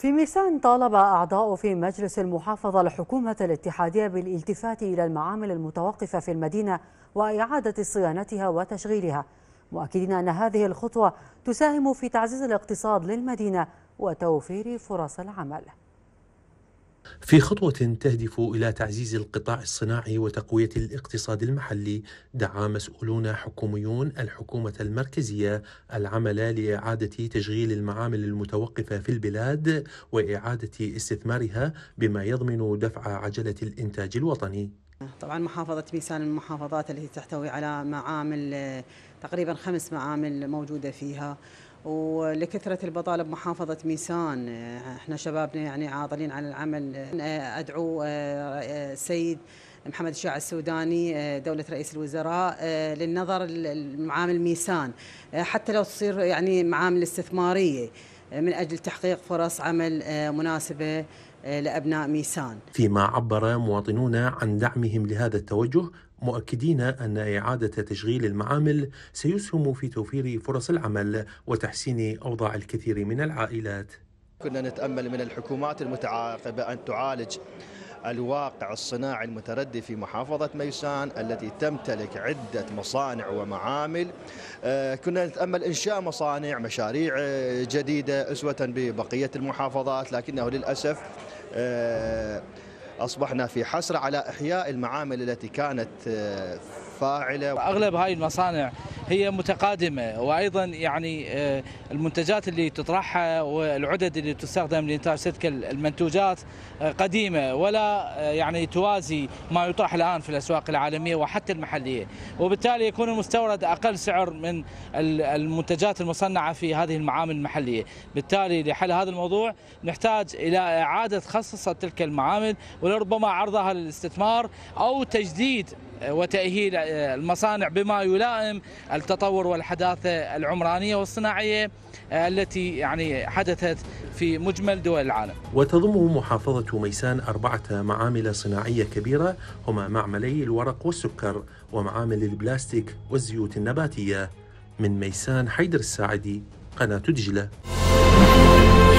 في ميسان طالب أعضاء في مجلس المحافظة الحكومة الاتحادية بالالتفات إلى المعامل المتوقفة في المدينة وإعادة صيانتها وتشغيلها مؤكدين أن هذه الخطوة تساهم في تعزيز الاقتصاد للمدينة وتوفير فرص العمل في خطوة تهدف إلى تعزيز القطاع الصناعي وتقوية الاقتصاد المحلي دعا مسؤولون حكوميون الحكومة المركزية العمل لإعادة تشغيل المعامل المتوقفة في البلاد وإعادة استثمارها بما يضمن دفع عجلة الإنتاج الوطني طبعا محافظة بيسان من المحافظات التي تحتوي على معامل تقريبا خمس معامل موجودة فيها ولكثرة البطالة بمحافظة ميسان احنا شبابنا يعني عاطلين عن العمل أدعو آه، آه، السيد محمد الشاع السوداني آه، دولة رئيس الوزراء للنظر لمعامل ميسان حتى لو تصير يعني معامل استثمارية من أجل تحقيق فرص عمل آه، مناسبة آه، لأبناء ميسان فيما عبر مواطنون عن دعمهم لهذا التوجه مؤكدين أن إعادة تشغيل المعامل سيسهم في توفير فرص العمل وتحسين أوضاع الكثير من العائلات كنا نتأمل من الحكومات المتعاقبة أن تعالج الواقع الصناعي المتردي في محافظة ميسان التي تمتلك عدة مصانع ومعامل آه، كنا نتأمل إنشاء مصانع مشاريع آه، جديدة أسوة ببقية المحافظات لكنه للأسف آه، أصبحنا في حسرة على إحياء المعامل التي كانت فاعله اغلب هاي المصانع هي متقادمه وايضا يعني آه، المنتجات اللي تطرحها والعدد اللي تستخدم لانتاج تلك المنتوجات آه، قديمه ولا آه، يعني توازي ما يطرح الان في الاسواق العالميه وحتى المحليه وبالتالي يكون المستورد اقل سعر من المنتجات المصنعه في هذه المعامل المحليه بالتالي لحل هذا الموضوع نحتاج الى اعاده خصص تلك المعامل ولربما عرضها للاستثمار او تجديد وتأهيل المصانع بما يلائم التطور والحداثة العمرانية والصناعية آه، التي يعني حدثت في مجمل دول العالم وتضم محافظة ميسان أربعة معامل صناعية كبيرة هما معملي الورق والسكر ومعامل البلاستيك والزيوت النباتية من ميسان حيدر الساعدي قناة دجلة